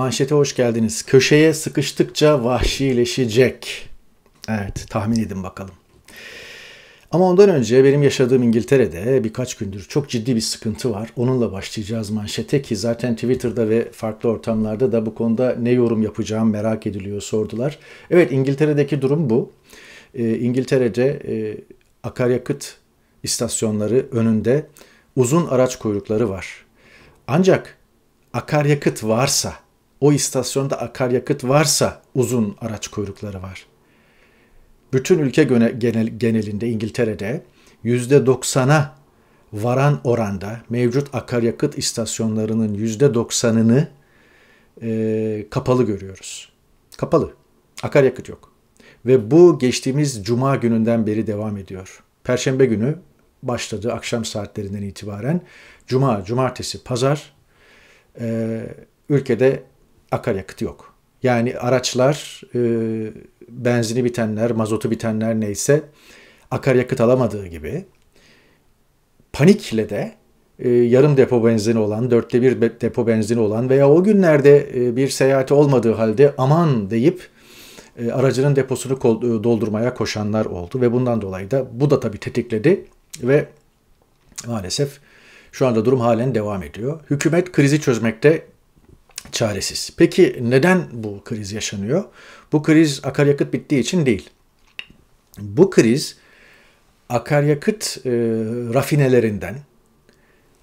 Manşete hoş geldiniz. Köşeye sıkıştıkça vahşileşecek. Evet tahmin edin bakalım. Ama ondan önce benim yaşadığım İngiltere'de birkaç gündür çok ciddi bir sıkıntı var. Onunla başlayacağız manşete ki zaten Twitter'da ve farklı ortamlarda da bu konuda ne yorum yapacağım merak ediliyor sordular. Evet İngiltere'deki durum bu. E, İngiltere'de e, akaryakıt istasyonları önünde uzun araç kuyrukları var. Ancak akaryakıt varsa o istasyonda akaryakıt varsa uzun araç kuyrukları var. Bütün ülke genel, genelinde İngiltere'de %90'a varan oranda mevcut akaryakıt istasyonlarının %90'ını e, kapalı görüyoruz. Kapalı. Akaryakıt yok. Ve bu geçtiğimiz cuma gününden beri devam ediyor. Perşembe günü başladı akşam saatlerinden itibaren. Cuma, cumartesi, pazar e, ülkede akaryakıt yok. Yani araçlar e, benzini bitenler, mazotu bitenler neyse akaryakıt alamadığı gibi panikle de e, yarım depo benzini olan, dörtte bir depo benzini olan veya o günlerde e, bir seyahati olmadığı halde aman deyip e, aracının deposunu kol, e, doldurmaya koşanlar oldu ve bundan dolayı da bu da tabii tetikledi ve maalesef şu anda durum halen devam ediyor. Hükümet krizi çözmekte çaresiz. Peki neden bu kriz yaşanıyor? Bu kriz akaryakıt bittiği için değil. Bu kriz akaryakıt e, rafinelerinden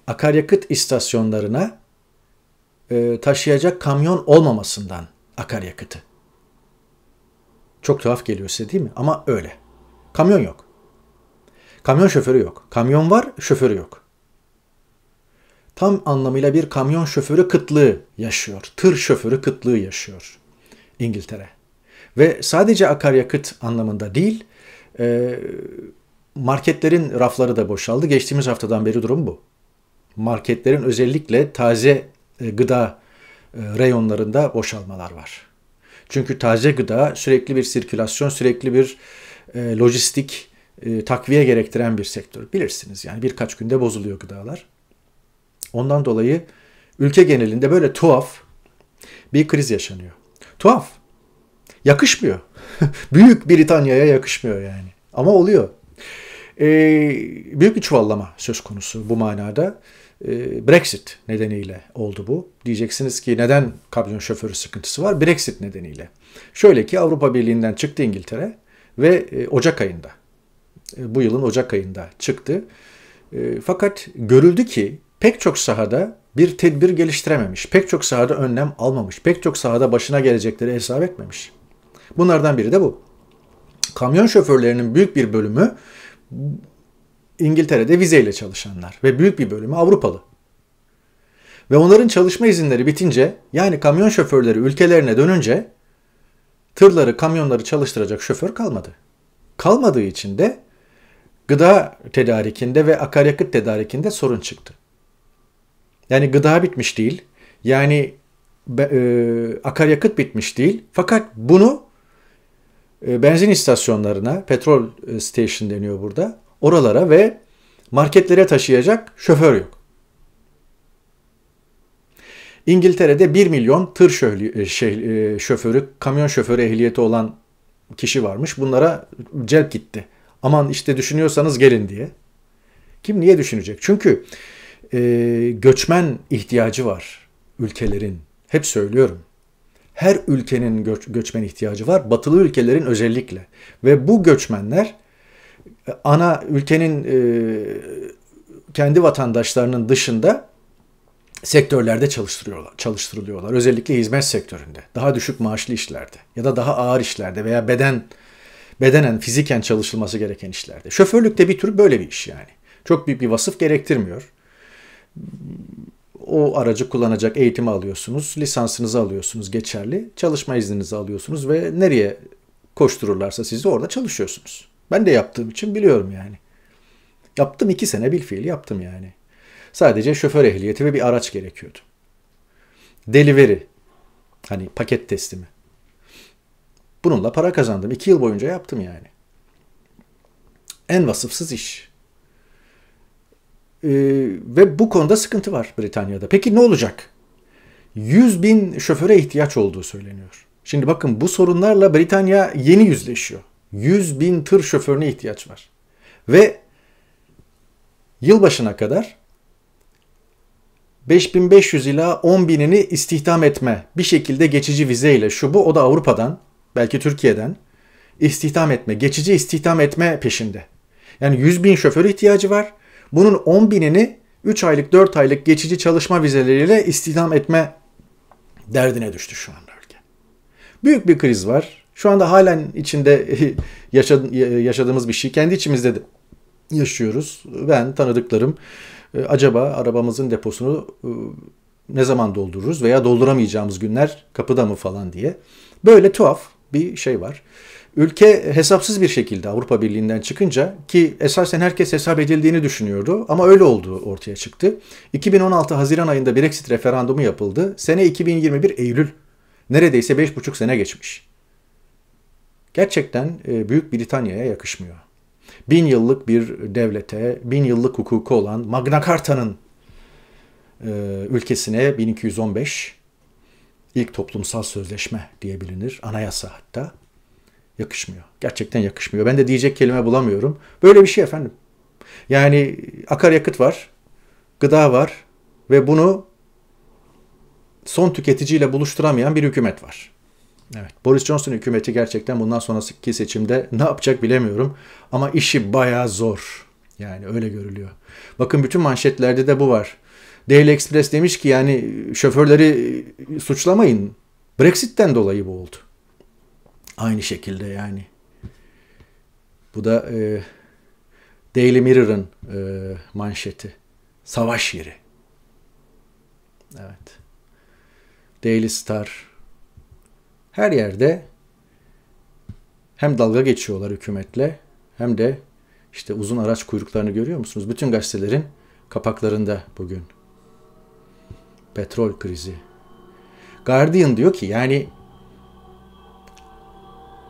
akaryakıt istasyonlarına e, taşıyacak kamyon olmamasından akaryakıtı. Çok tuhaf geliyor size değil mi? Ama öyle. Kamyon yok. Kamyon şoförü yok. Kamyon var, şoförü yok tam anlamıyla bir kamyon şoförü kıtlığı yaşıyor. Tır şoförü kıtlığı yaşıyor İngiltere. Ve sadece akaryakıt anlamında değil, e, marketlerin rafları da boşaldı. Geçtiğimiz haftadan beri durum bu. Marketlerin özellikle taze e, gıda e, reyonlarında boşalmalar var. Çünkü taze gıda sürekli bir sirkülasyon, sürekli bir lojistik takviye gerektiren bir sektör. Bilirsiniz yani birkaç günde bozuluyor gıdalar. Ondan dolayı ülke genelinde böyle tuhaf bir kriz yaşanıyor. Tuhaf. Yakışmıyor. Büyük Britanya'ya yakışmıyor yani. Ama oluyor. Ee, büyük bir çuvallama söz konusu bu manada. Ee, Brexit nedeniyle oldu bu. Diyeceksiniz ki neden kabin şoförü sıkıntısı var? Brexit nedeniyle. Şöyle ki Avrupa Birliği'nden çıktı İngiltere ve e, Ocak ayında e, bu yılın Ocak ayında çıktı. E, fakat görüldü ki pek çok sahada bir tedbir geliştirememiş, pek çok sahada önlem almamış, pek çok sahada başına gelecekleri hesap etmemiş. Bunlardan biri de bu. Kamyon şoförlerinin büyük bir bölümü İngiltere'de vizeyle çalışanlar ve büyük bir bölümü Avrupalı. Ve onların çalışma izinleri bitince yani kamyon şoförleri ülkelerine dönünce tırları, kamyonları çalıştıracak şoför kalmadı. Kalmadığı için de gıda tedarikinde ve akaryakıt tedarikinde sorun çıktı. Yani gıda bitmiş değil. Yani e, akaryakıt bitmiş değil. Fakat bunu e, benzin istasyonlarına, petrol e, station deniyor burada. Oralara ve marketlere taşıyacak şoför yok. İngiltere'de 1 milyon tır şöhli, e, şey, e, şoförü, kamyon şoförü ehliyeti olan kişi varmış. Bunlara celp gitti. Aman işte düşünüyorsanız gelin diye. Kim niye düşünecek? Çünkü e, göçmen ihtiyacı var ülkelerin. Hep söylüyorum. Her ülkenin göç, göçmen ihtiyacı var. Batılı ülkelerin özellikle. Ve bu göçmenler e, ana ülkenin e, kendi vatandaşlarının dışında sektörlerde çalıştırıyorlar, çalıştırılıyorlar. Özellikle hizmet sektöründe, daha düşük maaşlı işlerde ya da daha ağır işlerde veya beden bedenen, fiziken çalışılması gereken işlerde. Şoförlük de bir tür böyle bir iş yani. Çok büyük bir vasıf gerektirmiyor o aracı kullanacak eğitimi alıyorsunuz, lisansınızı alıyorsunuz geçerli, çalışma izninizi alıyorsunuz ve nereye koştururlarsa sizi orada çalışıyorsunuz. Ben de yaptığım için biliyorum yani. Yaptım iki sene bir fiil yaptım yani. Sadece şoför ehliyeti ve bir araç gerekiyordu. Delivery. Hani paket teslimi. Bununla para kazandım. İki yıl boyunca yaptım yani. En vasıfsız iş. Ee, ve bu konuda sıkıntı var Britanya'da. Peki ne olacak? 100 bin şoföre ihtiyaç olduğu söyleniyor. Şimdi bakın bu sorunlarla Britanya yeni yüzleşiyor. 100 bin tır şoförüne ihtiyaç var. Ve yılbaşına kadar 5500 ila 10 binini istihdam etme bir şekilde geçici vizeyle şu bu o da Avrupa'dan belki Türkiye'den istihdam etme geçici istihdam etme peşinde. Yani 100 bin şoför ihtiyacı var bunun 10 binini 3 aylık 4 aylık geçici çalışma vizeleriyle istihdam etme derdine düştü şu anda ülke. Büyük bir kriz var. Şu anda halen içinde yaşadığımız bir şey. Kendi içimizde de yaşıyoruz. Ben, tanıdıklarım e, acaba arabamızın deposunu e, ne zaman doldururuz veya dolduramayacağımız günler kapıda mı falan diye. Böyle tuhaf bir şey var. Ülke hesapsız bir şekilde Avrupa Birliği'nden çıkınca ki esasen herkes hesap edildiğini düşünüyordu ama öyle olduğu ortaya çıktı. 2016 Haziran ayında Brexit referandumu yapıldı. Sene 2021 Eylül. Neredeyse 5,5 sene geçmiş. Gerçekten e, Büyük Britanya'ya yakışmıyor. Bin yıllık bir devlete, bin yıllık hukuku olan Magna Carta'nın e, ülkesine 1215 ilk toplumsal sözleşme diye bilinir. Anayasa hatta. Yakışmıyor. Gerçekten yakışmıyor. Ben de diyecek kelime bulamıyorum. Böyle bir şey efendim. Yani akaryakıt var, gıda var ve bunu son tüketiciyle buluşturamayan bir hükümet var. Evet, Boris Johnson hükümeti gerçekten bundan sonraki seçimde ne yapacak bilemiyorum ama işi bayağı zor. Yani öyle görülüyor. Bakın bütün manşetlerde de bu var. Daily Express demiş ki yani şoförleri suçlamayın. Brexit'ten dolayı bu oldu. Aynı şekilde yani. Bu da e, Daily Mirror'ın e, manşeti. Savaş yeri. Evet. Daily Star. Her yerde hem dalga geçiyorlar hükümetle hem de işte uzun araç kuyruklarını görüyor musunuz? Bütün gazetelerin kapaklarında bugün. Petrol krizi. Guardian diyor ki yani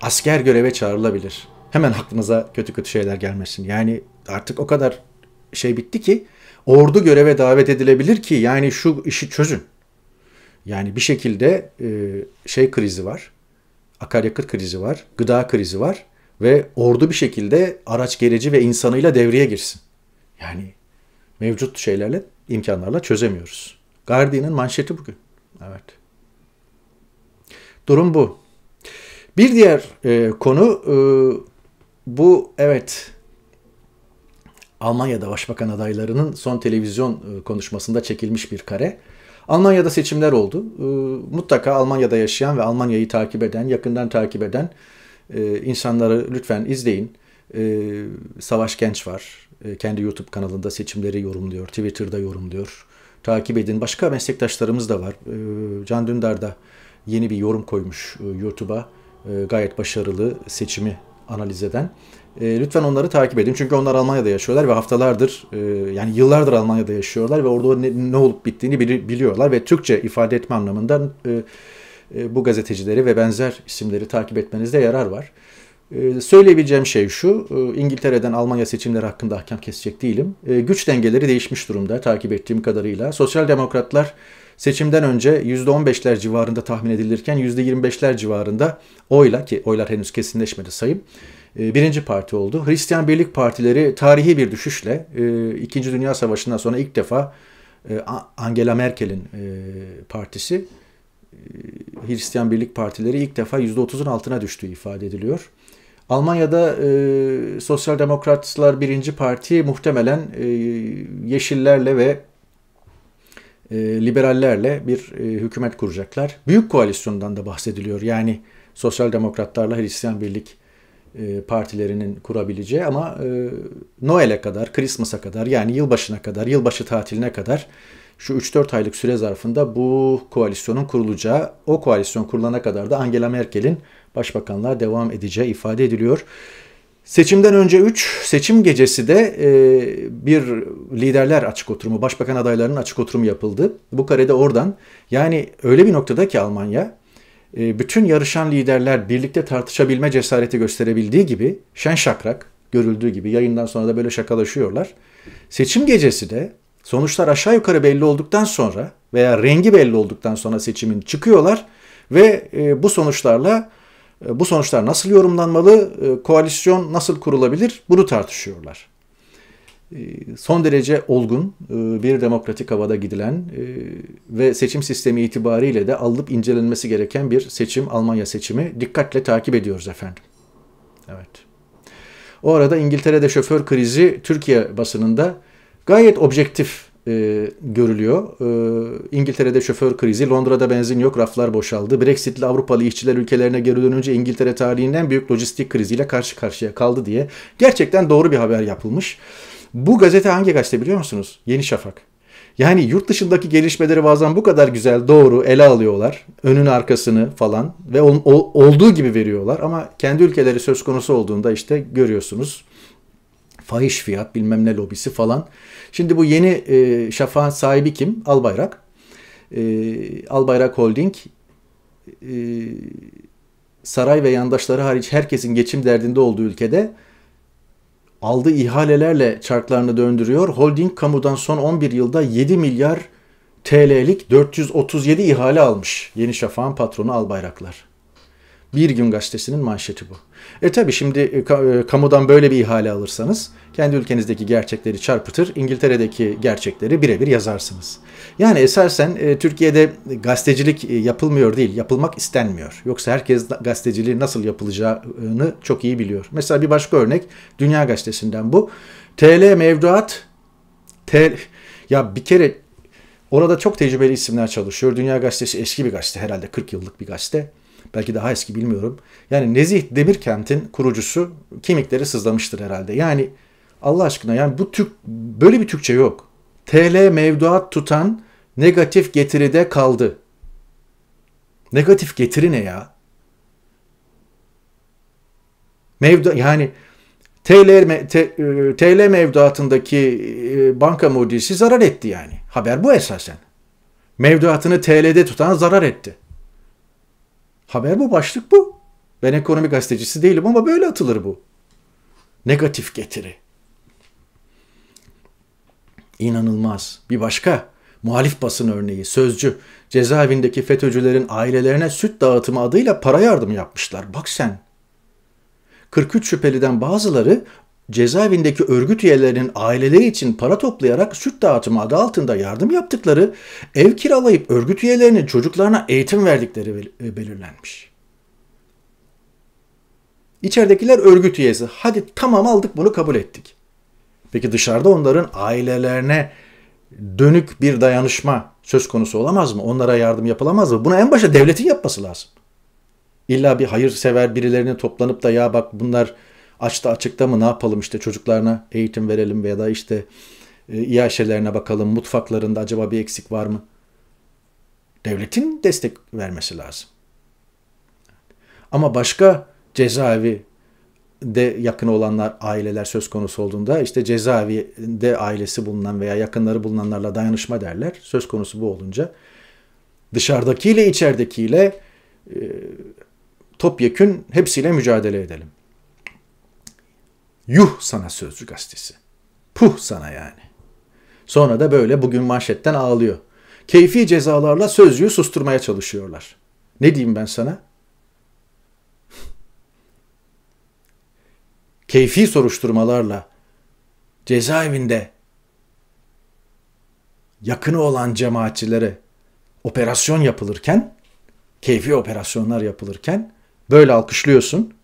asker göreve çağrılabilir. Hemen aklınıza kötü kötü şeyler gelmesin. Yani artık o kadar şey bitti ki ordu göreve davet edilebilir ki yani şu işi çözün. Yani bir şekilde e, şey krizi var. Akaryakıt krizi var, gıda krizi var ve ordu bir şekilde araç gereci ve insanıyla devreye girsin. Yani mevcut şeylerle imkanlarla çözemiyoruz. Guardian'ın manşeti bugün. Evet. Durum bu. Bir diğer e, konu e, bu evet Almanya'da başbakan adaylarının son televizyon e, konuşmasında çekilmiş bir kare. Almanya'da seçimler oldu. E, mutlaka Almanya'da yaşayan ve Almanya'yı takip eden, yakından takip eden e, insanları lütfen izleyin. E, Savaş Genç var. E, kendi YouTube kanalında seçimleri yorumluyor, Twitter'da yorumluyor takip edin. Başka meslektaşlarımız da var. Ee, Can Dündar da yeni bir yorum koymuş e, YouTube'a. Ee, gayet başarılı seçimi analiz eden. Ee, lütfen onları takip edin. Çünkü onlar Almanya'da yaşıyorlar ve haftalardır e, yani yıllardır Almanya'da yaşıyorlar ve orada ne, olup bittiğini biliyorlar ve Türkçe ifade etme anlamında e, bu gazetecileri ve benzer isimleri takip etmenizde yarar var. Ee, söyleyebileceğim şey şu, e, İngiltere'den Almanya seçimleri hakkında hakem kesecek değilim. E, güç dengeleri değişmiş durumda takip ettiğim kadarıyla. Sosyal demokratlar seçimden önce %15'ler civarında tahmin edilirken %25'ler civarında oyla ki oylar henüz kesinleşmedi sayım e, birinci parti oldu. Hristiyan Birlik Partileri tarihi bir düşüşle İkinci Dünya Savaşı'ndan sonra ilk defa Angela Merkel'in partisi Hristiyan Birlik Partileri ilk defa %30'un altına düştüğü ifade ediliyor. Almanya'da e, Sosyal Demokratlar birinci parti muhtemelen e, Yeşillerle ve e, liberallerle bir e, hükümet kuracaklar. Büyük koalisyondan da bahsediliyor. Yani Sosyal Demokratlarla Hristiyan Birlik e, partilerinin kurabileceği ama e, Noel'e kadar, Christmas'a kadar yani yılbaşına kadar, yılbaşı tatiline kadar şu 3-4 aylık süre zarfında bu koalisyonun kurulacağı, o koalisyon kurulana kadar da Angela Merkel'in başbakanlar devam edeceği ifade ediliyor. Seçimden önce 3 seçim gecesi de e, bir liderler açık oturumu, başbakan adaylarının açık oturumu yapıldı. Bu karede oradan yani öyle bir noktada ki Almanya e, bütün yarışan liderler birlikte tartışabilme cesareti gösterebildiği gibi şen şakrak görüldüğü gibi yayından sonra da böyle şakalaşıyorlar. Seçim gecesi de sonuçlar aşağı yukarı belli olduktan sonra veya rengi belli olduktan sonra seçimin çıkıyorlar ve e, bu sonuçlarla e, bu sonuçlar nasıl yorumlanmalı, e, koalisyon nasıl kurulabilir bunu tartışıyorlar. E, son derece olgun bir demokratik havada gidilen ve seçim sistemi itibariyle de alıp incelenmesi gereken bir seçim, Almanya seçimi dikkatle takip ediyoruz efendim. Evet. O arada İngiltere'de şoför krizi Türkiye basınında gayet objektif e, görülüyor. E, İngiltere'de şoför krizi, Londra'da benzin yok, raflar boşaldı. Brexit'li Avrupalı işçiler ülkelerine geri dönünce İngiltere tarihinden büyük lojistik kriziyle karşı karşıya kaldı diye gerçekten doğru bir haber yapılmış. Bu gazete hangi gazete biliyor musunuz? Yeni Şafak. Yani yurt dışındaki gelişmeleri bazen bu kadar güzel, doğru ele alıyorlar. Önün arkasını falan ve ol, ol, olduğu gibi veriyorlar ama kendi ülkeleri söz konusu olduğunda işte görüyorsunuz fahiş fiyat bilmem ne lobisi falan. Şimdi bu yeni e, şafağın sahibi kim? Albayrak. E, Albayrak Holding e, saray ve yandaşları hariç herkesin geçim derdinde olduğu ülkede aldığı ihalelerle çarklarını döndürüyor. Holding kamudan son 11 yılda 7 milyar TL'lik 437 ihale almış. Yeni Şafak'ın patronu Albayraklar. Bir gün gazetesinin manşeti bu. E tabi şimdi e, e, kamudan böyle bir ihale alırsanız kendi ülkenizdeki gerçekleri çarpıtır, İngiltere'deki gerçekleri birebir yazarsınız. Yani esasen e, Türkiye'de gazetecilik e, yapılmıyor değil, yapılmak istenmiyor. Yoksa herkes gazeteciliği nasıl yapılacağını çok iyi biliyor. Mesela bir başka örnek Dünya Gazetesi'nden bu. TL mevduat, TL... Ya bir kere orada çok tecrübeli isimler çalışıyor. Dünya Gazetesi eski bir gazete herhalde 40 yıllık bir gazete. Belki daha eski bilmiyorum. Yani Nezih Demirkent'in kurucusu kemikleri sızlamıştır herhalde. Yani Allah aşkına yani bu Türk böyle bir Türkçe yok. TL mevduat tutan negatif getiride kaldı. Negatif getiri ne ya? Mevdu yani TL, TL e, mevduatındaki e, banka mucisi zarar etti yani. Haber bu esasen. Mevduatını TL'de tutan zarar etti. Haber bu, başlık bu. Ben ekonomi gazetecisi değilim ama böyle atılır bu. Negatif getiri. İnanılmaz. Bir başka muhalif basın örneği Sözcü cezaevindeki FETÖ'cülerin ailelerine süt dağıtımı adıyla para yardım yapmışlar. Bak sen. 43 şüpheliden bazıları cezaevindeki örgüt üyelerinin aileleri için para toplayarak süt dağıtımı adı altında yardım yaptıkları, ev kiralayıp örgüt üyelerinin çocuklarına eğitim verdikleri e, belirlenmiş. İçeridekiler örgüt üyesi. Hadi tamam aldık bunu kabul ettik. Peki dışarıda onların ailelerine dönük bir dayanışma söz konusu olamaz mı? Onlara yardım yapılamaz mı? Buna en başta devletin yapması lazım. İlla bir hayırsever birilerinin toplanıp da ya bak bunlar açta açıkta mı ne yapalım işte çocuklarına eğitim verelim veya da işte e, şeylerine bakalım mutfaklarında acaba bir eksik var mı? Devletin destek vermesi lazım. Ama başka cezaevi de yakın olanlar aileler söz konusu olduğunda işte cezaevinde ailesi bulunan veya yakınları bulunanlarla dayanışma derler. Söz konusu bu olunca dışarıdakiyle içeridekiyle e, topyekün hepsiyle mücadele edelim. Yuh sana Sözcü Gazetesi. Puh sana yani. Sonra da böyle bugün manşetten ağlıyor. Keyfi cezalarla Sözcü'yü susturmaya çalışıyorlar. Ne diyeyim ben sana? Keyfi soruşturmalarla cezaevinde yakını olan cemaatçilere operasyon yapılırken, keyfi operasyonlar yapılırken böyle alkışlıyorsun.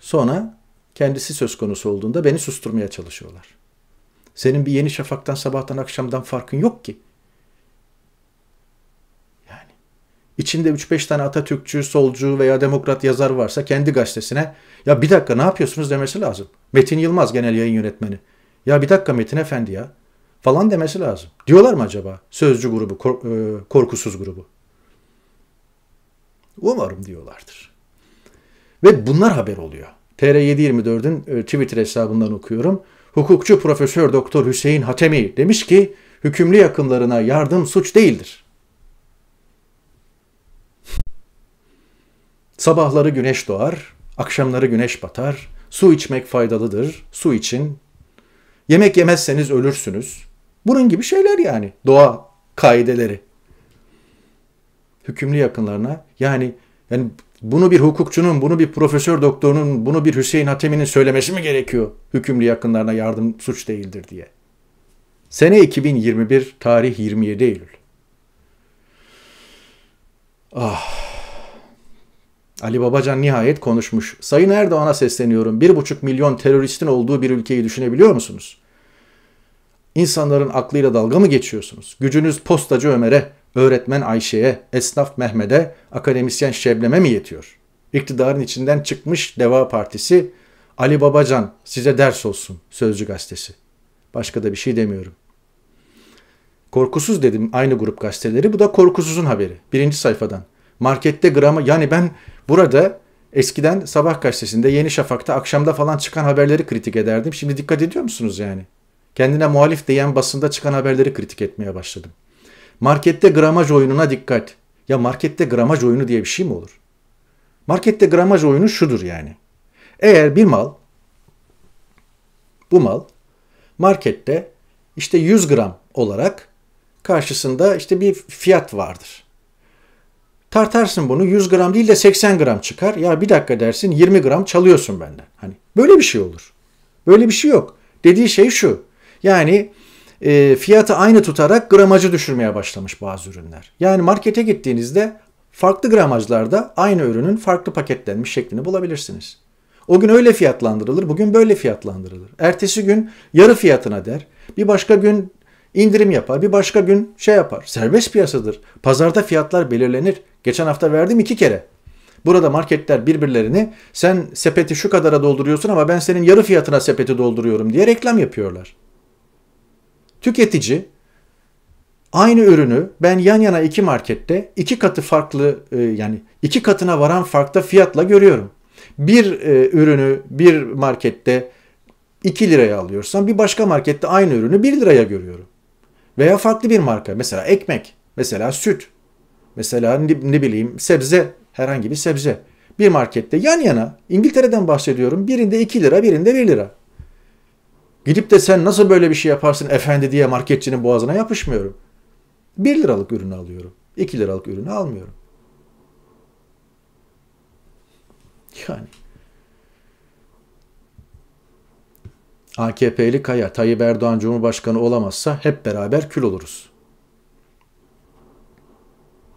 Sonra kendisi söz konusu olduğunda beni susturmaya çalışıyorlar. Senin bir yeni şafaktan sabahtan akşamdan farkın yok ki. Yani içinde 3-5 tane Atatürkçü, solcu veya demokrat yazar varsa kendi gazetesine ya bir dakika ne yapıyorsunuz demesi lazım. Metin Yılmaz genel yayın yönetmeni. Ya bir dakika Metin Efendi ya falan demesi lazım. Diyorlar mı acaba sözcü grubu, e, korkusuz grubu? Umarım diyorlardır. Ve bunlar haber oluyor. TR724'ün e, Twitter hesabından okuyorum. Hukukçu Profesör Doktor Hüseyin Hatemi demiş ki hükümlü yakınlarına yardım suç değildir. Sabahları güneş doğar, akşamları güneş batar. Su içmek faydalıdır. Su için. Yemek yemezseniz ölürsünüz. Bunun gibi şeyler yani. Doğa kaideleri. Hükümlü yakınlarına yani yani bunu bir hukukçunun, bunu bir profesör doktorunun, bunu bir Hüseyin Hatemi'nin söylemesi mi gerekiyor? Hükümlü yakınlarına yardım suç değildir diye. Sene 2021, tarih 27 Eylül. Ah. Ali Babacan nihayet konuşmuş. Sayın Erdoğan'a sesleniyorum. Bir buçuk milyon teröristin olduğu bir ülkeyi düşünebiliyor musunuz? İnsanların aklıyla dalga mı geçiyorsunuz? Gücünüz postacı Ömer'e, öğretmen Ayşe'ye, esnaf Mehmet'e, akademisyen Şeblem'e mi yetiyor? İktidarın içinden çıkmış Deva Partisi, Ali Babacan size ders olsun Sözcü Gazetesi. Başka da bir şey demiyorum. Korkusuz dedim aynı grup gazeteleri. Bu da korkusuzun haberi. Birinci sayfadan. Markette gramı yani ben burada eskiden sabah gazetesinde Yeni Şafak'ta akşamda falan çıkan haberleri kritik ederdim. Şimdi dikkat ediyor musunuz yani? Kendine muhalif diyen basında çıkan haberleri kritik etmeye başladım. Markette gramaj oyununa dikkat. Ya markette gramaj oyunu diye bir şey mi olur? Markette gramaj oyunu şudur yani. Eğer bir mal bu mal markette işte 100 gram olarak karşısında işte bir fiyat vardır. Tartarsın bunu 100 gram değil de 80 gram çıkar. Ya bir dakika dersin 20 gram çalıyorsun benden. Hani böyle bir şey olur. Böyle bir şey yok. Dediği şey şu. Yani e, fiyatı aynı tutarak gramajı düşürmeye başlamış bazı ürünler. Yani markete gittiğinizde farklı gramajlarda aynı ürünün farklı paketlenmiş şeklini bulabilirsiniz. O gün öyle fiyatlandırılır, bugün böyle fiyatlandırılır. Ertesi gün yarı fiyatına der, bir başka gün indirim yapar, bir başka gün şey yapar. Serbest piyasadır. Pazarda fiyatlar belirlenir. Geçen hafta verdim iki kere. Burada marketler birbirlerini sen sepeti şu kadara dolduruyorsun ama ben senin yarı fiyatına sepeti dolduruyorum diye reklam yapıyorlar. Tüketici aynı ürünü ben yan yana iki markette iki katı farklı e, yani iki katına varan farkta fiyatla görüyorum. Bir e, ürünü bir markette 2 liraya alıyorsam bir başka markette aynı ürünü 1 liraya görüyorum. Veya farklı bir marka mesela ekmek, mesela süt, mesela ne, ne bileyim sebze, herhangi bir sebze. Bir markette yan yana İngiltere'den bahsediyorum birinde 2 lira birinde 1 lira. Gidip de sen nasıl böyle bir şey yaparsın efendi diye marketçinin boğazına yapışmıyorum. 1 liralık ürünü alıyorum. 2 liralık ürünü almıyorum. Yani. AKP'li Kaya, Tayyip Erdoğan Cumhurbaşkanı olamazsa hep beraber kül oluruz.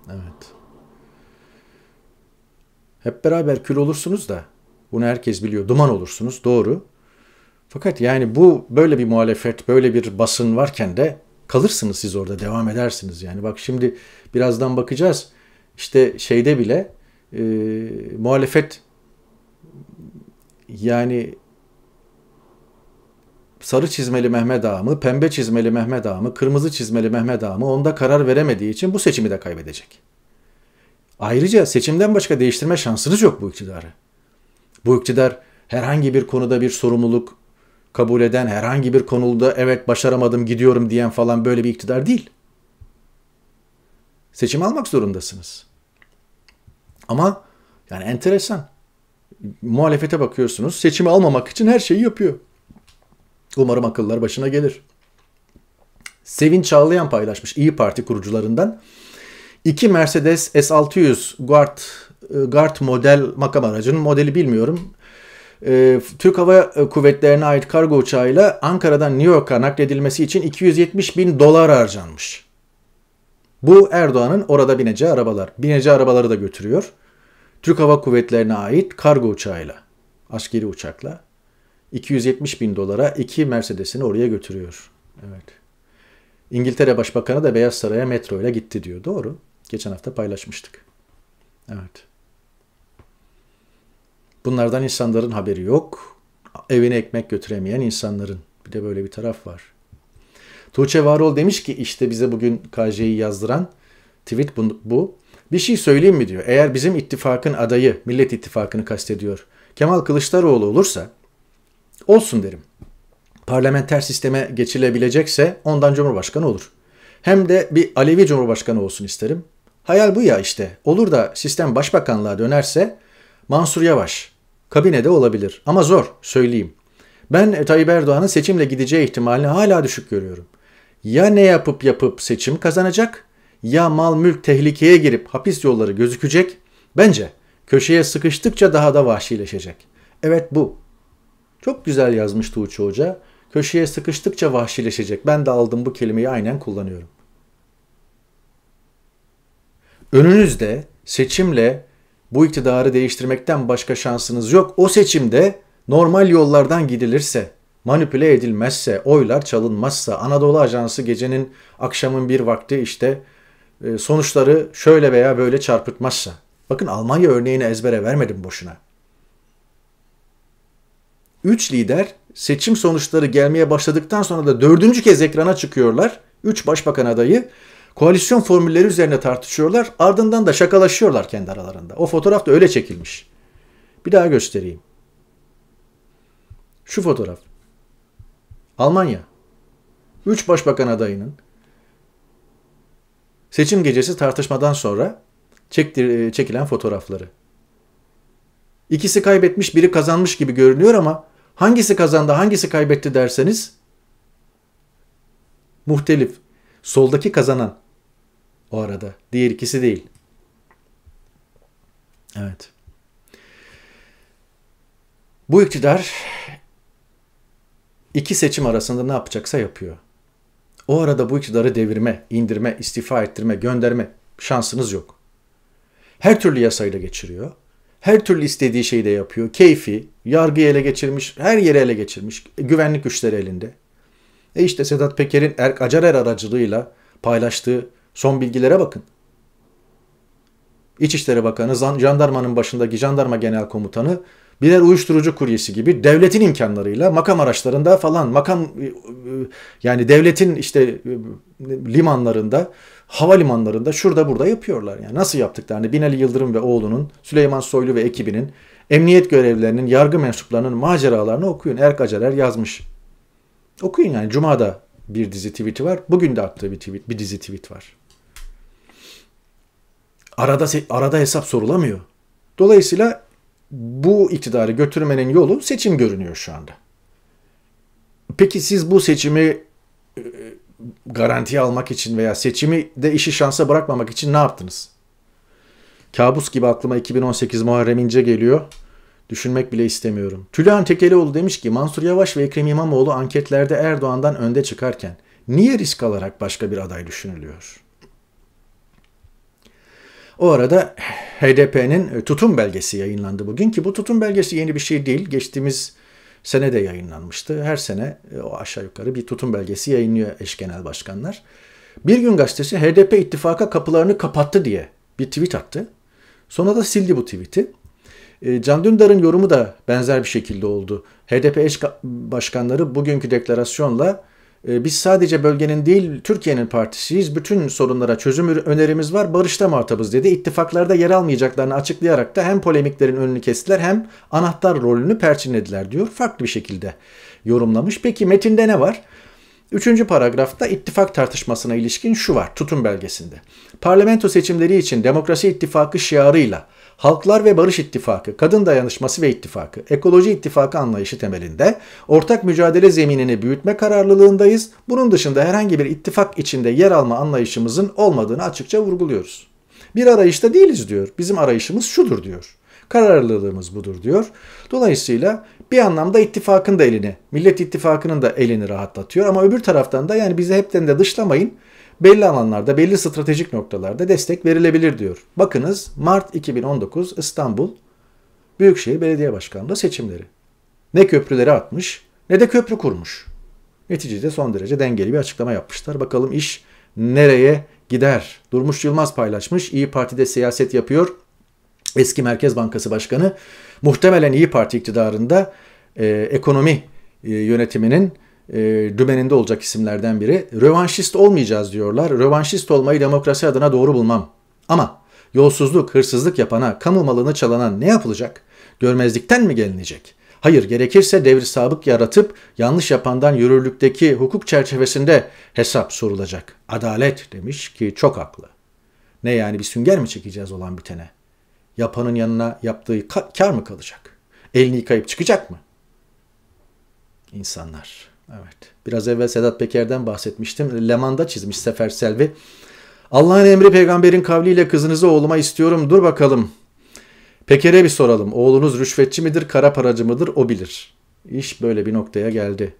Evet. Hep beraber kül olursunuz da bunu herkes biliyor. Duman olursunuz doğru. Fakat yani bu böyle bir muhalefet, böyle bir basın varken de kalırsınız siz orada, devam edersiniz. Yani bak şimdi birazdan bakacağız. İşte şeyde bile e, muhalefet yani sarı çizmeli Mehmet Ağa mı, pembe çizmeli Mehmet Ağa mı, kırmızı çizmeli Mehmet Ağa mı onda karar veremediği için bu seçimi de kaybedecek. Ayrıca seçimden başka değiştirme şansınız yok bu iktidarı. Bu iktidar herhangi bir konuda bir sorumluluk kabul eden, herhangi bir konuda evet başaramadım gidiyorum diyen falan böyle bir iktidar değil. Seçim almak zorundasınız. Ama yani enteresan. Muhalefete bakıyorsunuz seçimi almamak için her şeyi yapıyor. Umarım akıllar başına gelir. Sevin Çağlayan paylaşmış İyi Parti kurucularından. İki Mercedes S600 Guard, e, Guard model makam aracının modeli bilmiyorum e, Türk Hava Kuvvetlerine ait kargo uçağıyla Ankara'dan New York'a nakledilmesi için 270 bin dolar harcanmış. Bu Erdoğan'ın orada bineceği arabalar. Bineceği arabaları da götürüyor. Türk Hava Kuvvetlerine ait kargo uçağıyla, askeri uçakla 270 bin dolara iki Mercedes'ini oraya götürüyor. Evet. İngiltere Başbakanı da Beyaz Saray'a metro ile gitti diyor. Doğru. Geçen hafta paylaşmıştık. Evet. Bunlardan insanların haberi yok. Evine ekmek götüremeyen insanların. Bir de böyle bir taraf var. Tuğçe Varol demiş ki işte bize bugün KJ'yi yazdıran tweet bu, bu. Bir şey söyleyeyim mi diyor. Eğer bizim ittifakın adayı, Millet İttifakı'nı kastediyor. Kemal Kılıçdaroğlu olursa olsun derim. Parlamenter sisteme geçilebilecekse ondan Cumhurbaşkanı olur. Hem de bir Alevi Cumhurbaşkanı olsun isterim. Hayal bu ya işte. Olur da sistem başbakanlığa dönerse Mansur Yavaş, Kabinede olabilir ama zor söyleyeyim. Ben e, Tayyip Erdoğan'ın seçimle gideceği ihtimalini hala düşük görüyorum. Ya ne yapıp yapıp seçim kazanacak ya mal mülk tehlikeye girip hapis yolları gözükecek. Bence köşeye sıkıştıkça daha da vahşileşecek. Evet bu. Çok güzel yazmış Tuğçe Hoca. Köşeye sıkıştıkça vahşileşecek. Ben de aldım bu kelimeyi aynen kullanıyorum. Önünüzde seçimle bu iktidarı değiştirmekten başka şansınız yok. O seçimde normal yollardan gidilirse, manipüle edilmezse, oylar çalınmazsa, Anadolu Ajansı gecenin akşamın bir vakti işte e, sonuçları şöyle veya böyle çarpıtmazsa. Bakın Almanya örneğini ezbere vermedim boşuna. Üç lider seçim sonuçları gelmeye başladıktan sonra da dördüncü kez ekrana çıkıyorlar. Üç başbakan adayı koalisyon formülleri üzerine tartışıyorlar. Ardından da şakalaşıyorlar kendi aralarında. O fotoğraf da öyle çekilmiş. Bir daha göstereyim. Şu fotoğraf. Almanya. Üç başbakan adayının seçim gecesi tartışmadan sonra çektir, e, çekilen fotoğrafları. İkisi kaybetmiş, biri kazanmış gibi görünüyor ama hangisi kazandı, hangisi kaybetti derseniz muhtelif. Soldaki kazanan, o arada. Diğer ikisi değil. Evet. Bu iktidar iki seçim arasında ne yapacaksa yapıyor. O arada bu iktidarı devirme, indirme, istifa ettirme, gönderme şansınız yok. Her türlü yasayı da geçiriyor. Her türlü istediği şeyi de yapıyor. Keyfi, yargıyı ele geçirmiş, her yeri ele geçirmiş. Güvenlik güçleri elinde. E işte Sedat Peker'in Erk Acarer aracılığıyla paylaştığı Son bilgilere bakın. İçişleri Bakanı, jandarmanın başındaki jandarma genel komutanı birer uyuşturucu kuryesi gibi devletin imkanlarıyla makam araçlarında falan makam e, e, yani devletin işte e, limanlarında havalimanlarında şurada burada yapıyorlar. Yani nasıl yaptıklarını hani Binali Yıldırım ve oğlunun Süleyman Soylu ve ekibinin emniyet görevlilerinin yargı mensuplarının maceralarını okuyun. Erk Acerer yazmış. Okuyun yani Cuma'da bir dizi tweet'i var. Bugün de attığı bir tweet, bir dizi tweet var. Arada arada hesap sorulamıyor. Dolayısıyla bu iktidarı götürmenin yolu seçim görünüyor şu anda. Peki siz bu seçimi e, garantiye almak için veya seçimi de işi şansa bırakmamak için ne yaptınız? Kabus gibi aklıma 2018 Muharrem İnce geliyor. Düşünmek bile istemiyorum. Tülay Tekelioğlu demiş ki Mansur Yavaş ve Ekrem İmamoğlu anketlerde Erdoğan'dan önde çıkarken niye risk alarak başka bir aday düşünülüyor?'' O arada HDP'nin e, tutum belgesi yayınlandı bugün ki bu tutum belgesi yeni bir şey değil. Geçtiğimiz sene de yayınlanmıştı. Her sene e, o aşağı yukarı bir tutum belgesi yayınlıyor eş genel başkanlar. Bir gün gazetesi HDP ittifaka kapılarını kapattı diye bir tweet attı. Sonra da sildi bu tweet'i. E, Can Dündar'ın yorumu da benzer bir şekilde oldu. HDP eş başkanları bugünkü deklarasyonla ee, biz sadece bölgenin değil Türkiye'nin partisiyiz. Bütün sorunlara çözüm önerimiz var. Barışta muhatabız dedi. İttifaklarda yer almayacaklarını açıklayarak da hem polemiklerin önünü kestiler hem anahtar rolünü perçinlediler diyor. Farklı bir şekilde yorumlamış. Peki metinde ne var? Üçüncü paragrafta ittifak tartışmasına ilişkin şu var tutum belgesinde. Parlamento seçimleri için Demokrasi İttifakı şiarıyla Halklar ve Barış İttifakı, Kadın Dayanışması ve İttifakı, Ekoloji İttifakı anlayışı temelinde ortak mücadele zeminini büyütme kararlılığındayız. Bunun dışında herhangi bir ittifak içinde yer alma anlayışımızın olmadığını açıkça vurguluyoruz. Bir arayışta değiliz diyor. Bizim arayışımız şudur diyor. Kararlılığımız budur diyor. Dolayısıyla bir anlamda ittifakın da elini, Millet İttifakı'nın da elini rahatlatıyor. Ama öbür taraftan da yani bizi hepten de dışlamayın. Belli alanlarda, belli stratejik noktalarda destek verilebilir diyor. Bakınız Mart 2019 İstanbul Büyükşehir Belediye Başkanlığı seçimleri. Ne köprüleri atmış ne de köprü kurmuş. Neticede son derece dengeli bir açıklama yapmışlar. Bakalım iş nereye gider? Durmuş Yılmaz paylaşmış. İyi Parti'de siyaset yapıyor eski Merkez Bankası Başkanı muhtemelen İyi Parti iktidarında e, ekonomi e, yönetiminin e, dümeninde olacak isimlerden biri. Rövanşist olmayacağız diyorlar. Rövanşist olmayı demokrasi adına doğru bulmam. Ama yolsuzluk, hırsızlık yapana, kamu malını çalana ne yapılacak? Görmezlikten mi gelinecek? Hayır, gerekirse devri sabık yaratıp yanlış yapandan yürürlükteki hukuk çerçevesinde hesap sorulacak. Adalet demiş ki çok haklı. Ne yani bir sünger mi çekeceğiz olan bitene? yapanın yanına yaptığı kar mı kalacak? Elini yıkayıp çıkacak mı? İnsanlar. Evet. Biraz evvel Sedat Peker'den bahsetmiştim. Leman'da çizmiş Sefer Selvi. Allah'ın emri peygamberin kavliyle kızınızı oğluma istiyorum. Dur bakalım. Peker'e bir soralım. Oğlunuz rüşvetçi midir, kara paracı mıdır? O bilir. İş böyle bir noktaya geldi.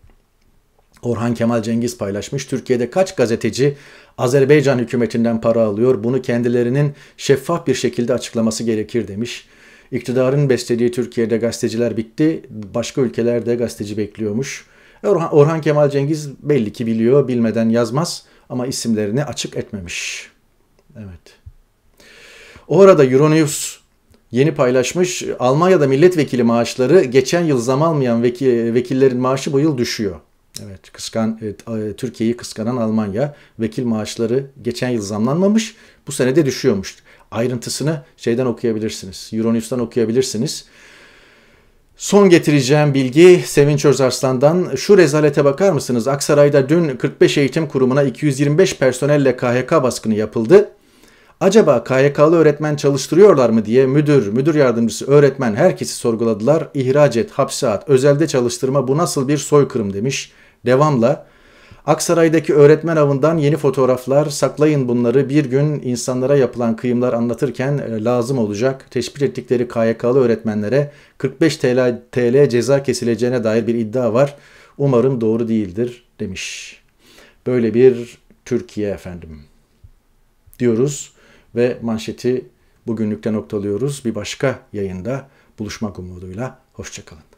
Orhan Kemal Cengiz paylaşmış. Türkiye'de kaç gazeteci Azerbaycan hükümetinden para alıyor. Bunu kendilerinin şeffaf bir şekilde açıklaması gerekir demiş. İktidarın beslediği Türkiye'de gazeteciler bitti. Başka ülkelerde gazeteci bekliyormuş. Orhan, Orhan Kemal Cengiz belli ki biliyor, bilmeden yazmaz ama isimlerini açık etmemiş. Evet. O arada Euronews yeni paylaşmış. Almanya'da milletvekili maaşları geçen yıl zam almayan veki, vekillerin maaşı bu yıl düşüyor. Evet, kıskan e, e, Türkiye'yi kıskanan Almanya vekil maaşları geçen yıl zamlanmamış, bu sene de düşüyormuş. Ayrıntısını şeyden okuyabilirsiniz, Euronews'tan okuyabilirsiniz. Son getireceğim bilgi Sevinç Özarslan'dan. Şu rezalete bakar mısınız? Aksaray'da dün 45 eğitim kurumuna 225 personelle KHK baskını yapıldı. Acaba KHK'lı öğretmen çalıştırıyorlar mı diye müdür, müdür yardımcısı, öğretmen herkesi sorguladılar. İhraç et, hapse at, özelde çalıştırma bu nasıl bir soykırım demiş. Devamla Aksaray'daki öğretmen avından yeni fotoğraflar, saklayın bunları bir gün insanlara yapılan kıyımlar anlatırken e, lazım olacak. Teşvik ettikleri KYK'lı öğretmenlere 45 TL, TL ceza kesileceğine dair bir iddia var. Umarım doğru değildir demiş. Böyle bir Türkiye efendim diyoruz ve manşeti bugünlükte noktalıyoruz. Bir başka yayında buluşmak umuduyla hoşçakalın.